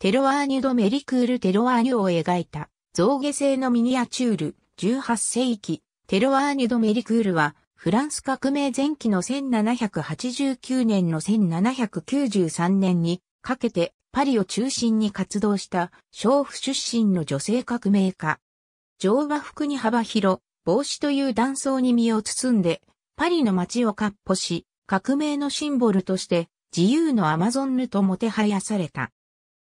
テロアーニュド・メリクール・テロアーニュを描いた、造下製のミニアチュール、18世紀、テロアーニュド・メリクールは、フランス革命前期の1789年の1793年にかけてパリを中心に活動した娼婦出身の女性革命家。上和服に幅広、帽子という断層に身を包んで、パリの街を割歩し、革命のシンボルとして自由のアマゾンヌともてはやされた。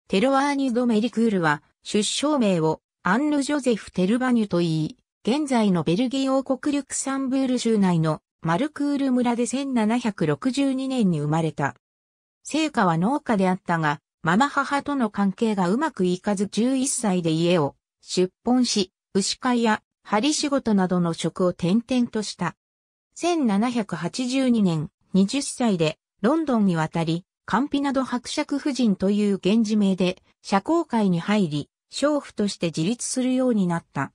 テロワーニュ・ド・メリクールは、出生名をアンヌ・ジョゼフ・テルバニュと言い、現在のベルギー王国リュクサンブール州内のマルクール村で1762年に生まれた。聖火は農家であったが、ママ母との関係がうまくいかず11歳で家を出奔し、牛飼いや針仕事などの職を転々とした。1782年、20歳でロンドンに渡り、カンピなど伯爵夫人という源氏名で、社交界に入り、娼婦として自立するようになった。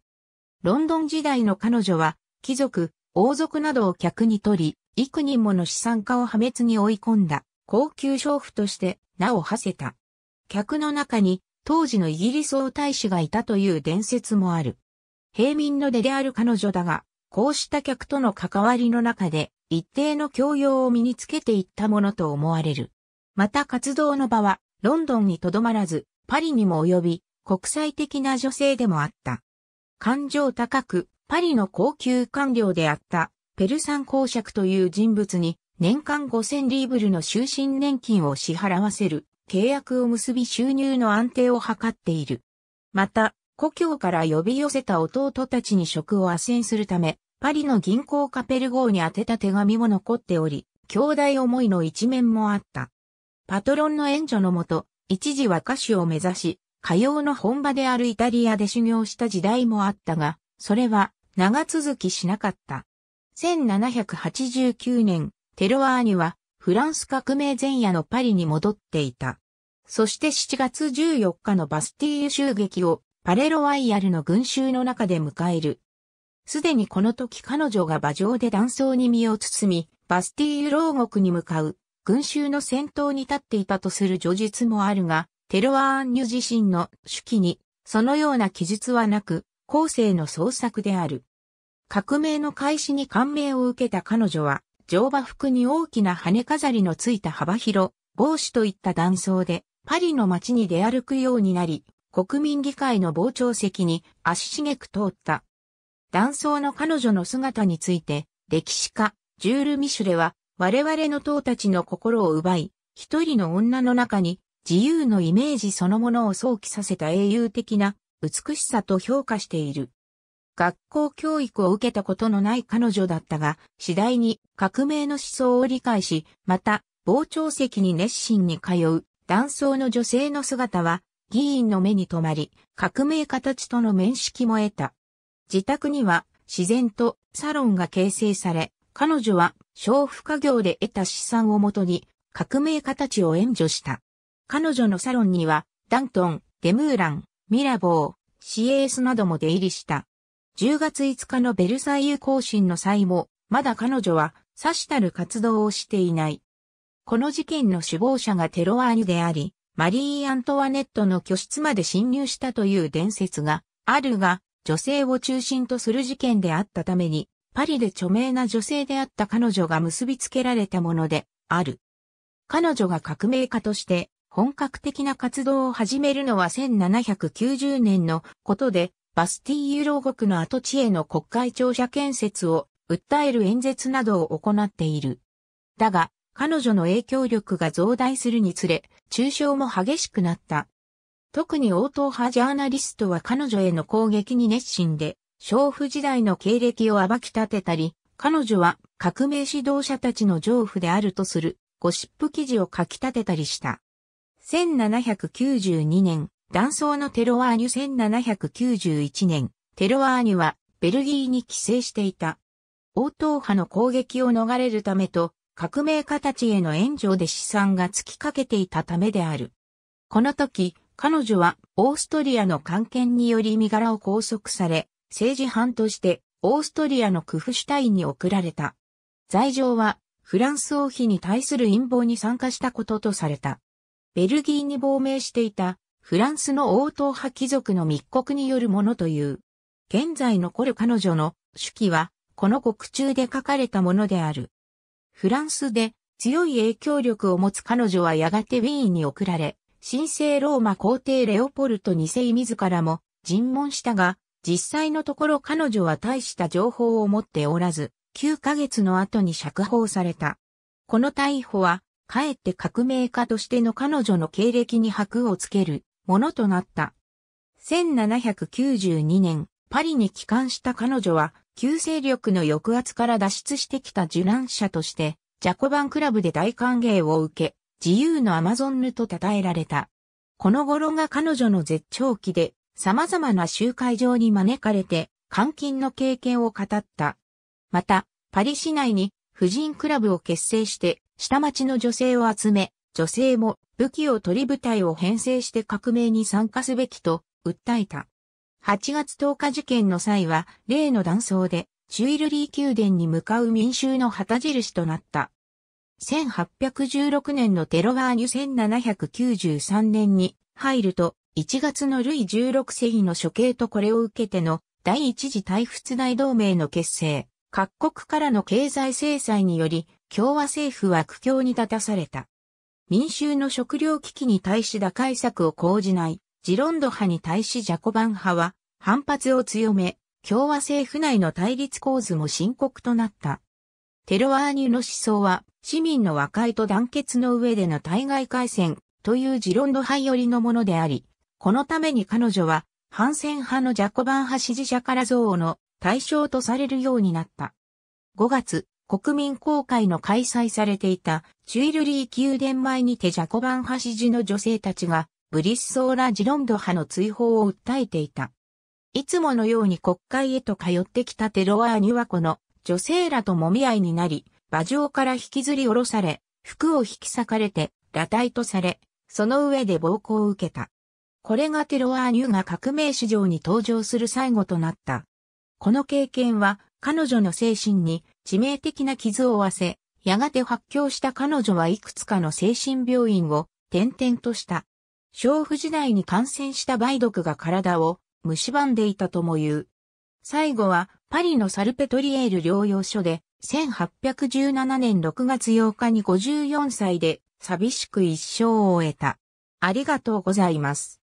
ロンドン時代の彼女は、貴族、王族などを客に取り、幾人もの資産家を破滅に追い込んだ、高級娼婦として名を馳せた。客の中に、当時のイギリス王太子がいたという伝説もある。平民の出である彼女だが、こうした客との関わりの中で、一定の教養を身につけていったものと思われる。また活動の場は、ロンドンにとどまらず、パリにも及び、国際的な女性でもあった。感情高く、パリの高級官僚であった、ペルサン公爵という人物に、年間5000リーブルの終身年金を支払わせる、契約を結び収入の安定を図っている。また、故郷から呼び寄せた弟たちに職を斡旋するため、パリの銀行カペル号に宛てた手紙も残っており、兄弟思いの一面もあった。パトロンの援助のもと、一時は歌手を目指し、歌謡の本場であるイタリアで修行した時代もあったが、それは長続きしなかった。1789年、テロワーニはフランス革命前夜のパリに戻っていた。そして7月14日のバスティーユ襲撃をパレロワイヤルの群衆の中で迎える。すでにこの時彼女が馬上で断層に身を包み、バスティーユ牢獄に向かう群衆の先頭に立っていたとする叙述もあるが、テロアーンニュ自身の手記に、そのような記述はなく、後世の創作である。革命の開始に感銘を受けた彼女は、乗馬服に大きな羽飾りのついた幅広、帽子といった断層で、パリの街に出歩くようになり、国民議会の傍聴席に足しげく通った。断層の彼女の姿について、歴史家、ジュール・ミシュレは、我々の党たちの心を奪い、一人の女の中に自由のイメージそのものを想起させた英雄的な美しさと評価している。学校教育を受けたことのない彼女だったが、次第に革命の思想を理解し、また、傍聴席に熱心に通う、男装の女性の姿は、議員の目に留まり、革命家たちとの面識も得た。自宅には、自然とサロンが形成され、彼女は小費家業で得た資産をもとに革命家たちを援助した。彼女のサロンにはダントン、デムーラン、ミラボー、シエースなども出入りした。10月5日のベルサイユ行進の際も、まだ彼女は、さしたる活動をしていない。この事件の首謀者がテロアーニであり、マリー・アントワネットの居室まで侵入したという伝説があるが、女性を中心とする事件であったために、パリで著名な女性であった彼女が結びつけられたものである。彼女が革命家として本格的な活動を始めるのは1790年のことで、バスティーユ牢獄の跡地への国会庁舎建設を訴える演説などを行っている。だが、彼女の影響力が増大するにつれ、中傷も激しくなった。特に応答派ジャーナリストは彼女への攻撃に熱心で、娼婦時代の経歴を暴き立てたり、彼女は革命指導者たちの丈婦であるとするゴシップ記事を書き立てたりした。1792年、断層のテロワーニュ1791年、テロワーニュはベルギーに帰省していた。応答派の攻撃を逃れるためと、革命家たちへの援助で資産が突きかけていたためである。この時、彼女はオーストリアの官係により身柄を拘束され、政治犯としてオーストリアのクフシュタインに送られた。罪状はフランス王妃に対する陰謀に参加したこととされた。ベルギーに亡命していたフランスの王党派貴族の密告によるものという。現在残る彼女の手記はこの国中で書かれたものである。フランスで強い影響力を持つ彼女はやがてウィーンに送られ、神聖ローマ皇帝レオポルト2世自らも尋問したが、実際のところ彼女は大した情報を持っておらず、9ヶ月の後に釈放された。この逮捕は、かえって革命家としての彼女の経歴に箔をつけるものとなった。1792年、パリに帰還した彼女は、旧勢力の抑圧から脱出してきた受難者として、ジャコバンクラブで大歓迎を受け、自由のアマゾンヌと称えられた。この頃が彼女の絶頂期で、様々な集会場に招かれて、監禁の経験を語った。また、パリ市内に婦人クラブを結成して、下町の女性を集め、女性も武器を取り部隊を編成して革命に参加すべきと訴えた。8月10日事件の際は、例の断層で、チュイルリー宮殿に向かう民衆の旗印となった。1816年のテロワーニュ1793年に入ると、1月のルイ16世紀の処刑とこれを受けての第一次大仏大同盟の結成、各国からの経済制裁により、共和政府は苦境に立たされた。民衆の食糧危機に対し打開策を講じない、ジロンド派に対しジャコバン派は反発を強め、共和政府内の対立構図も深刻となった。テロワーニュの思想は、市民の和解と団結の上での対外開戦というジロンド派寄りのものであり、このために彼女は、反戦派のジャコバン派支持者から憎悪の対象とされるようになった。5月、国民公開の開催されていたチュイルリー宮殿前にてジャコバン派支持の女性たちがブリッソーラ・ジロンド派の追放を訴えていた。いつものように国会へと通ってきたテロワー・ニュワコの女性らともみ合いになり、馬上から引きずり下ろされ、服を引き裂かれて、裸体とされ、その上で暴行を受けた。これがテロアーニュが革命史上に登場する最後となった。この経験は彼女の精神に致命的な傷を負わせ、やがて発狂した彼女はいくつかの精神病院を転々とした。娼婦時代に感染した梅毒が体を蝕んでいたとも言う。最後はパリのサルペトリエール療養所で1817年6月8日に54歳で寂しく一生を終えた。ありがとうございます。